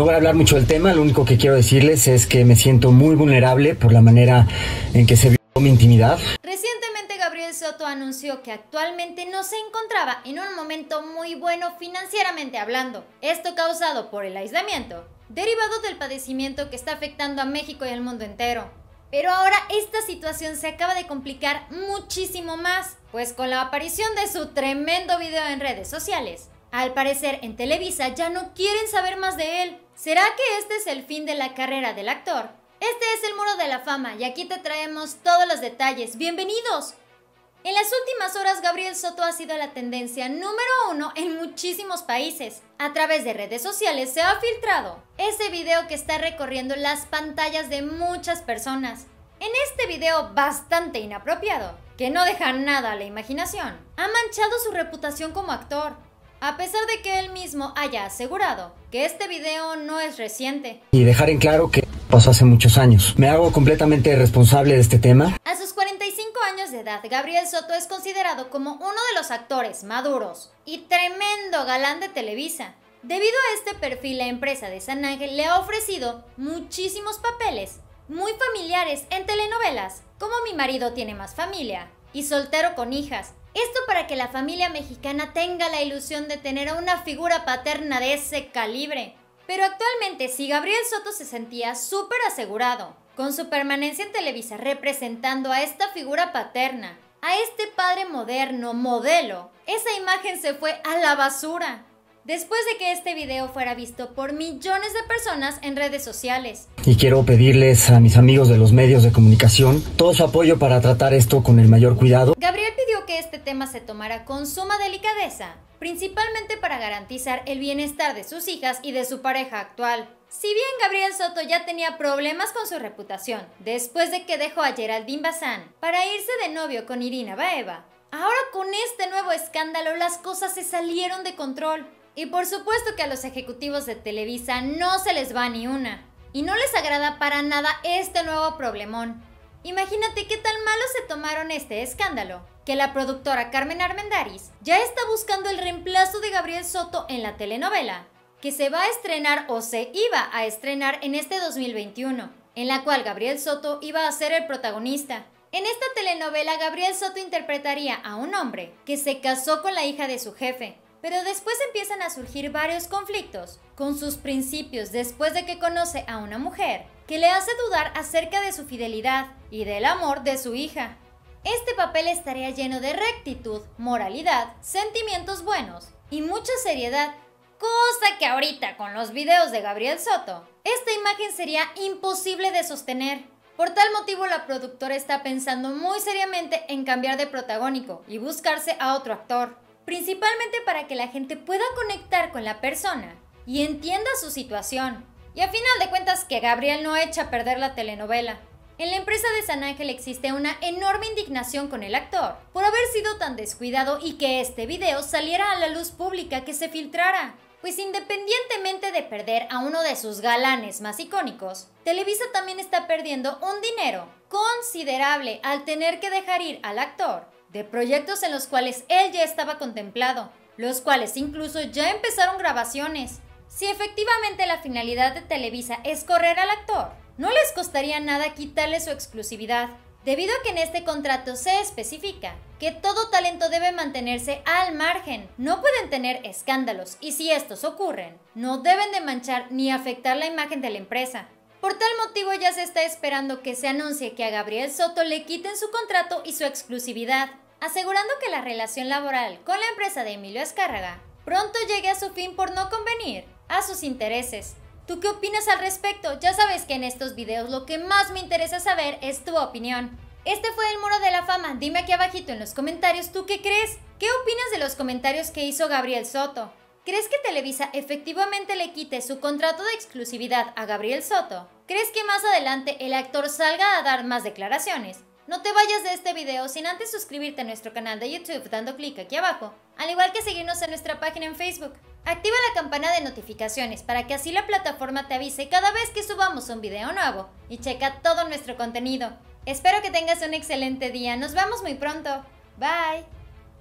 No voy a hablar mucho del tema, lo único que quiero decirles es que me siento muy vulnerable por la manera en que se vio mi intimidad. Recientemente Gabriel Soto anunció que actualmente no se encontraba en un momento muy bueno financieramente hablando, esto causado por el aislamiento, derivado del padecimiento que está afectando a México y al mundo entero. Pero ahora esta situación se acaba de complicar muchísimo más, pues con la aparición de su tremendo video en redes sociales, al parecer, en Televisa ya no quieren saber más de él. ¿Será que este es el fin de la carrera del actor? Este es el Muro de la Fama y aquí te traemos todos los detalles. ¡Bienvenidos! En las últimas horas, Gabriel Soto ha sido la tendencia número uno en muchísimos países. A través de redes sociales se ha filtrado ese video que está recorriendo las pantallas de muchas personas. En este video bastante inapropiado, que no deja nada a la imaginación, ha manchado su reputación como actor a pesar de que él mismo haya asegurado que este video no es reciente. Y dejar en claro que pasó hace muchos años. Me hago completamente responsable de este tema. A sus 45 años de edad, Gabriel Soto es considerado como uno de los actores maduros y tremendo galán de Televisa. Debido a este perfil, la empresa de San Ángel le ha ofrecido muchísimos papeles muy familiares en telenovelas, como Mi marido tiene más familia y Soltero con hijas, esto para que la familia mexicana tenga la ilusión de tener a una figura paterna de ese calibre. Pero actualmente, si Gabriel Soto se sentía súper asegurado, con su permanencia en Televisa representando a esta figura paterna, a este padre moderno, modelo, esa imagen se fue a la basura. Después de que este video fuera visto por millones de personas en redes sociales. Y quiero pedirles a mis amigos de los medios de comunicación todo su apoyo para tratar esto con el mayor cuidado este tema se tomara con suma delicadeza, principalmente para garantizar el bienestar de sus hijas y de su pareja actual. Si bien Gabriel Soto ya tenía problemas con su reputación, después de que dejó a Geraldine Bazán para irse de novio con Irina Baeva, ahora con este nuevo escándalo las cosas se salieron de control. Y por supuesto que a los ejecutivos de Televisa no se les va ni una. Y no les agrada para nada este nuevo problemón. Imagínate qué tan malo se tomaron este escándalo, la productora Carmen Armendaris ya está buscando el reemplazo de Gabriel Soto en la telenovela, que se va a estrenar o se iba a estrenar en este 2021, en la cual Gabriel Soto iba a ser el protagonista. En esta telenovela Gabriel Soto interpretaría a un hombre que se casó con la hija de su jefe, pero después empiezan a surgir varios conflictos con sus principios después de que conoce a una mujer que le hace dudar acerca de su fidelidad y del amor de su hija. Este papel estaría lleno de rectitud, moralidad, sentimientos buenos y mucha seriedad, cosa que ahorita con los videos de Gabriel Soto, esta imagen sería imposible de sostener. Por tal motivo la productora está pensando muy seriamente en cambiar de protagónico y buscarse a otro actor, principalmente para que la gente pueda conectar con la persona y entienda su situación. Y a final de cuentas que Gabriel no echa a perder la telenovela. En la empresa de San Ángel existe una enorme indignación con el actor por haber sido tan descuidado y que este video saliera a la luz pública que se filtrara. Pues independientemente de perder a uno de sus galanes más icónicos, Televisa también está perdiendo un dinero considerable al tener que dejar ir al actor de proyectos en los cuales él ya estaba contemplado, los cuales incluso ya empezaron grabaciones. Si efectivamente la finalidad de Televisa es correr al actor, no les costaría nada quitarle su exclusividad, debido a que en este contrato se especifica que todo talento debe mantenerse al margen, no pueden tener escándalos y si estos ocurren, no deben de manchar ni afectar la imagen de la empresa. Por tal motivo ya se está esperando que se anuncie que a Gabriel Soto le quiten su contrato y su exclusividad, asegurando que la relación laboral con la empresa de Emilio Escárraga pronto llegue a su fin por no convenir a sus intereses. ¿Tú qué opinas al respecto? Ya sabes que en estos videos lo que más me interesa saber es tu opinión. Este fue el Muro de la Fama. Dime aquí abajito en los comentarios tú qué crees. ¿Qué opinas de los comentarios que hizo Gabriel Soto? ¿Crees que Televisa efectivamente le quite su contrato de exclusividad a Gabriel Soto? ¿Crees que más adelante el actor salga a dar más declaraciones? No te vayas de este video sin antes suscribirte a nuestro canal de YouTube dando clic aquí abajo, al igual que seguirnos en nuestra página en Facebook. Activa la campana de notificaciones para que así la plataforma te avise cada vez que subamos un video nuevo y checa todo nuestro contenido. Espero que tengas un excelente día, nos vemos muy pronto. Bye.